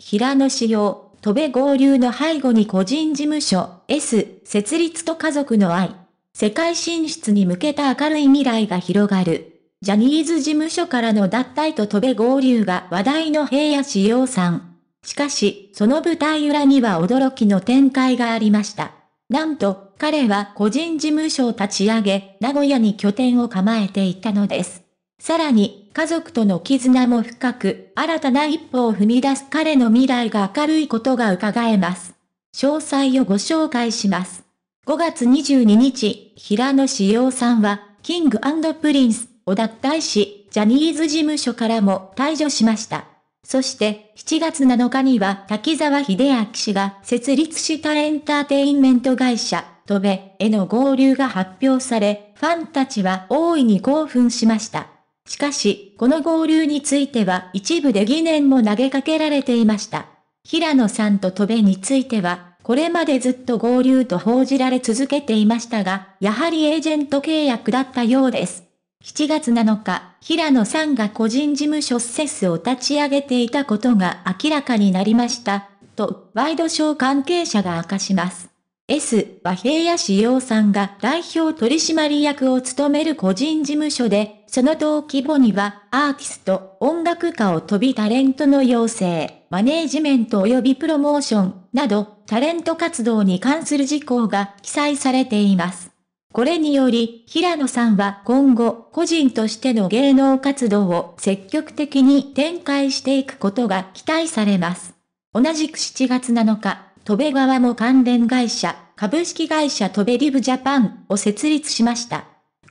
平野紫耀、戸部合流の背後に個人事務所、S、設立と家族の愛。世界進出に向けた明るい未来が広がる。ジャニーズ事務所からの脱退と戸部合流が話題の平野紫耀さん。しかし、その舞台裏には驚きの展開がありました。なんと、彼は個人事務所を立ち上げ、名古屋に拠点を構えていたのです。さらに、家族との絆も深く、新たな一歩を踏み出す彼の未来が明るいことが伺えます。詳細をご紹介します。5月22日、平野志陽さんは、キングプリンスを脱退し、ジャニーズ事務所からも退場しました。そして、7月7日には滝沢秀明氏が設立したエンターテインメント会社、トベへの合流が発表され、ファンたちは大いに興奮しました。しかし、この合流については一部で疑念も投げかけられていました。平野さんと戸部については、これまでずっと合流と報じられ続けていましたが、やはりエージェント契約だったようです。7月7日、平野さんが個人事務所施設を立ち上げていたことが明らかになりました、と、ワイドショー関係者が明かします。S は平野志陽さんが代表取締役を務める個人事務所で、その登記簿には、アーティスト、音楽家を飛びタレントの要請、マネージメント及びプロモーション、など、タレント活動に関する事項が記載されています。これにより、平野さんは今後、個人としての芸能活動を積極的に展開していくことが期待されます。同じく7月7日、戸部川も関連会社、株式会社戸部リブジャパンを設立しました。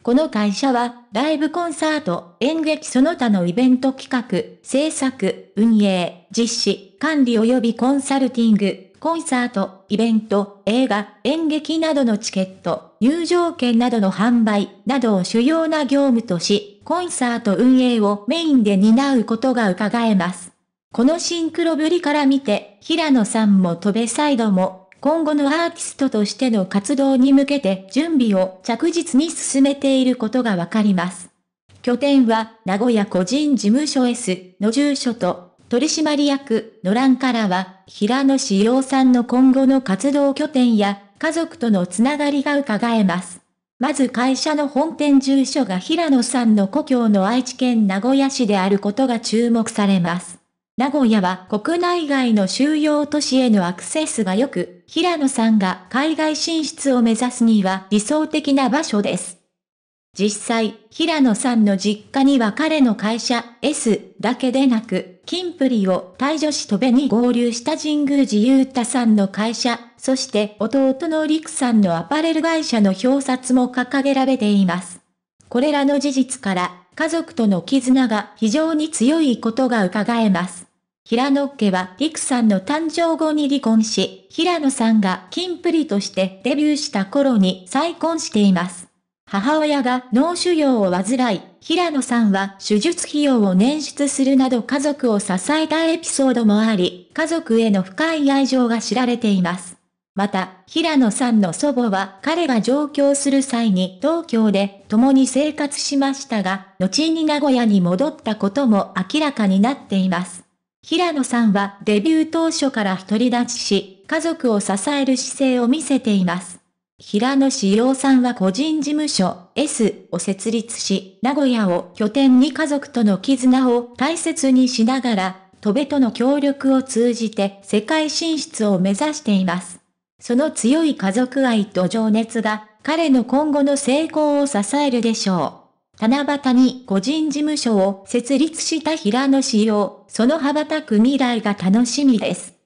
この会社は、ライブコンサート、演劇その他のイベント企画、制作、運営、実施、管理及びコンサルティング、コンサート、イベント、映画、演劇などのチケット、入場券などの販売などを主要な業務とし、コンサート運営をメインで担うことが伺えます。このシンクロぶりから見て、平野さんも戸部サイドも今後のアーティストとしての活動に向けて準備を着実に進めていることがわかります。拠点は名古屋個人事務所 S の住所と取締役の欄からは平野志陽さんの今後の活動拠点や家族とのつながりが伺えます。まず会社の本店住所が平野さんの故郷の愛知県名古屋市であることが注目されます。名古屋は国内外の収容都市へのアクセスが良く、平野さんが海外進出を目指すには理想的な場所です。実際、平野さんの実家には彼の会社 S だけでなく、金プリを退場し戸部に合流した神宮寺勇太さんの会社、そして弟の陸さんのアパレル会社の表札も掲げられています。これらの事実から、家族との絆が非常に強いことが伺えます。平野家はクさんの誕生後に離婚し、平野さんが金プリとしてデビューした頃に再婚しています。母親が脳腫瘍を患い、平野さんは手術費用を捻出するなど家族を支えたエピソードもあり、家族への深い愛情が知られています。また、平野さんの祖母は彼が上京する際に東京で共に生活しましたが、後に名古屋に戻ったことも明らかになっています。平野さんはデビュー当初から独り立ちし、家族を支える姿勢を見せています。平野志陽さんは個人事務所 S を設立し、名古屋を拠点に家族との絆を大切にしながら、戸部との協力を通じて世界進出を目指しています。その強い家族愛と情熱が彼の今後の成功を支えるでしょう。七夕に個人事務所を設立した平野仕様、その羽ばたく未来が楽しみです。